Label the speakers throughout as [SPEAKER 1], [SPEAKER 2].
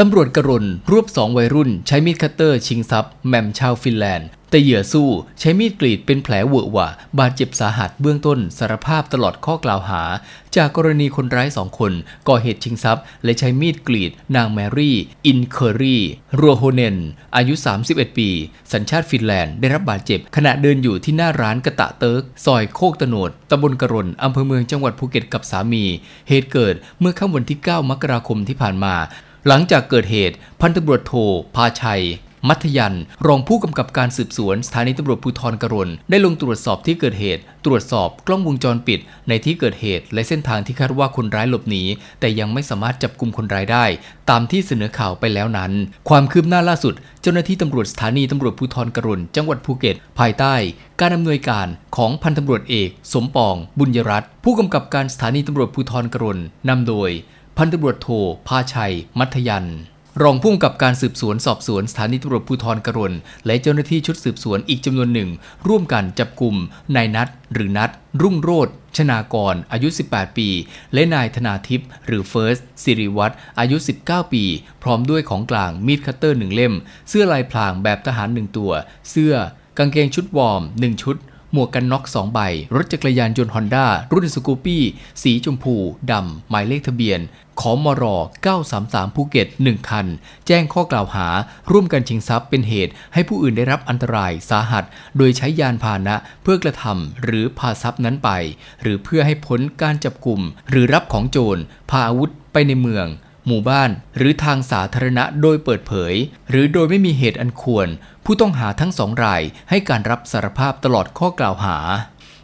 [SPEAKER 1] ตำรวจกรนณรวบสองวัยรุ่นใช้มีดคัตเตอร์ ชิงทรัพย์ แมมชาวฟินแลนด์ แต่เหยื่อสู้ ใช้มีดกรีดเป็นแผลเวอะหวะบาดเจ็บสาหัสเบื้องต้นสารภาพตลอดข้อกล่าวหา จากกรณีคนร้ายสองคน ก่อเหตุชิงทรัพย์ และใช้มีดกรีดนางแมรี่ อินเคอรี่รัวโฮเนนอายุ 31 ปี สัญชาติฟินแลนด์ได้รับบาดเจ็บขณะเดินอยู่ที่หน้าร้านกระตะเติร์กซอยโคกตโนดตำบลกรนณอำเภอเมืองจังหวัดภูเก็ตกับสามีเหตุเกิดเมื่อค่ำวันที่9มกราคมที่ผ่านมาหลังจากเกิดเหตุ พันตำรวจโทพาชัย มัธยันรองผู้กำกับการสืบสวนสถานีตำรวจภูธรกรนได้ลงตรวจสอบที่เกิดเหตุตรวจสอบกล้องวงจรปิดในที่เกิดเหตุ และเส้นทางที่คาดว่าคนร้ายหลบหนีแต่ยังไม่สามารถจับกลุ่มคนร้ายได้ ตามที่เสนอข่าวไปแล้วนั้น ความคืบหน้าล่าสุด เจ้าหน้าที่ตำรวจสถานีตำรวจภูธรกรนจังหวัดภูเก็ตภายใต้ การอำนวยการ ของพันตำรวจเอก สมปอง บุญยรัตน์ผู้กำกับการสถานีตำรวจภูธรกรนนำโดยพันตำรวจโทภาชัย มัทยัน รองผู้กกับการสืบสวนสอบสวนสถานีตำรวจภูธรกรนและเจ้าหน้าที่ชุดสืบสวนอีกจำนวนหนึ่ง ร่วมกันจับกลุ่มนายนัดหรือนัดรุ่งโรธชนากร อายุ 18 ปี และนายธนาทิพย์หรือเฟิร์สสิริวัตรอายุ 19 ปี พร้อมด้วยของกลางมีดคัตเตอร์หนึ่งเล่ม เสื้อลายพรางแบบทหารหนึ่งตัว เสื้อกางเกงชุดวอร์มหนึ่งชุดหมวกกันน็อกสองใบ รถจักรยานยนต์ฮอนด้ารุ่นสกูปี้สีชมพูดำ หมายเลขทะเบียน ขอมร 933ภูเก็ต 1 คัน แจ้งข้อกล่าวหาร่วมกันชิงทรัพย์เป็นเหตุให้ผู้อื่นได้รับอันตรายสาหัส โดยใช้ยานพาหนะเพื่อกระทำหรือพาทรัพย์นั้นไป หรือเพื่อให้พ้นการจับกลุ่ม หรือรับของโจร พาอาวุธไปในเมืองหมู่บ้านหรือทางสาธารณะโดยเปิดเผย หรือโดยไม่มีเหตุอันควร ผู้ต้องหาทั้งสองราย ให้การรับสารภาพตลอดข้อกล่าวหา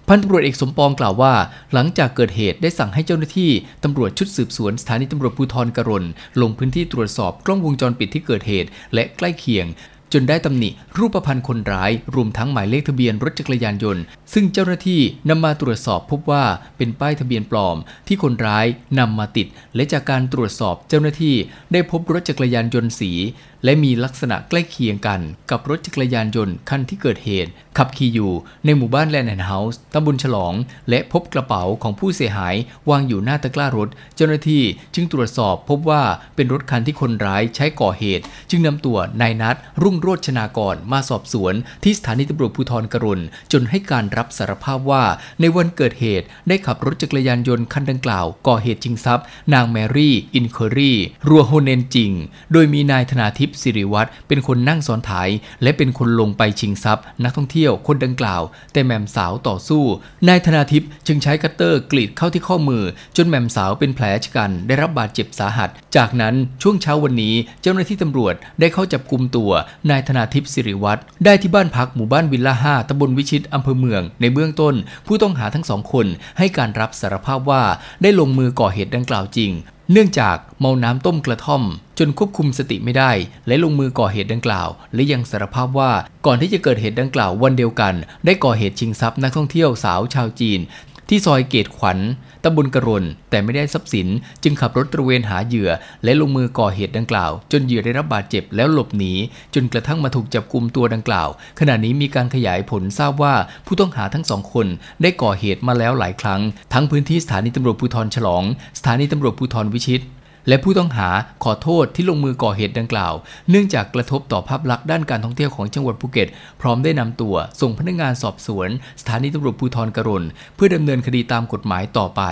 [SPEAKER 1] พันตำรวจเอกสมปองกล่าวว่า หลังจากเกิดเหตุได้สั่งให้เจ้าหน้าที่ตำรวจชุดสืบสวนสถานีตำรวจภูธรกรณลงพื้นที่ตรวจสอบกล้องวงจรปิดที่เกิดเหตุ และใกล้เคียงจนได้ตำหนิ รูปพันธ์คนร้ายรวมทั้งหมายเลขทะเบียนรถจักรยานยนต์ ซึ่งเจ้าหน้าที่นำมาตรวจสอบพบว่าเป็นป้ายทะเบียนปลอมที่คนร้ายนำมาติดและจากการตรวจสอบเจ้าหน้าที่ได้พบรถจักรยานยนต์สี และมีลักษณะใกล้เคียงกันกับรถจักรยานยนต์คันที่เกิดเหตุ ขับขี่อยู่ในหมู่บ้านแลนด์แอนด์เฮาส์ตำบลฉลองและพบกระเป๋าของผู้เสียหายวางอยู่หน้าตะกร้ารถเจ้าหน้าที่ จึงตรวจสอบพบว่าเป็นรถคันที่คนร้ายใช้ก่อเหตุ จึงนำตัวนายนัทรุ่งโรจนากร มาสอบสวนที่สถานีตำรวจภูธรกรุณจนให้การรับสารภาพว่า ในวันเกิดเหตุได้ขับรถจักรยานยนต์คันดังกล่าวก่อเหตุชิงทรัพย์ นางแมรี่อินเคอรี่รัวโฮเนนจริง โดยมีนายธนาทิพย์สิริวัตรเป็นคนนั่งซ้อนท้าย และเป็นคนลงไปชิงทรัพย์ นักท่องเที่ยวคนดังกล่าว แต่แมมสาวต่อสู้นายธนาทิพย์จึงใช้คัตเตอร์กรีดเข้าที่ข้อมือ จนแมมสาวเป็นแผลชะกันได้รับบาดเจ็บสาหัส จากนั้นช่วงเช้าวันนี้เจ้าหน้าที่ตำรวจได้เข้าจับกลุ่มตัวนนายธนาทิพย์สิริวัตรได้ที่บ้านพักหมู่บ้านวิลล่า 5 ตำบลวิชิตอำเภอเมือง ในเบื้องต้น ผู้ต้องหาทั้งสองคนให้การรับสารภาพว่าได้ลงมือก่อเหตุดังกล่าวจริง เนื่องจากเมาน้ำต้มกระท่อมจนควบคุมสติไม่ได้ และลงมือก่อเหตุดังกล่าว และยังสารภาพว่าก่อนที่จะเกิดเหตุดังกล่าววันเดียวกัน ได้ก่อเหตุชิงทรัพย์นักท่องเที่ยวสาวชาวจีนที่ซอยเกตขวัญ ตำบลกระรนแต่ไม่ได้ทรัพย์สิน จึงขับรถตระเวนหาเหยื่อ และลงมือก่อเหตุดังกล่าว จนเหยื่อได้รับบาดเจ็บแล้วหลบหนีจนกระทั่งมาถูกจับกลุ่มตัวดังกล่าว ขณะนี้มีการขยายผลทราบว่าผู้ต้องหาทั้งสองคนได้ก่อเหตุมาแล้วหลายครั้ง ทั้งพื้นที่สถานีตำรวจภูธรฉลองสถานีตำรวจภูธรวิชิตและผู้ต้องหาขอโทษที่ลงมือก่อเหตุดังกล่าว เนื่องจากกระทบต่อภาพลักษณ์ด้านการท่องเที่ยวของจังหวัดภูเก็ต พร้อมได้นำตัวส่งพนักงานสอบสวนสถานีตำรวจภูธรกระรนเพื่อดำเนินคดีตามกฎหมายต่อไป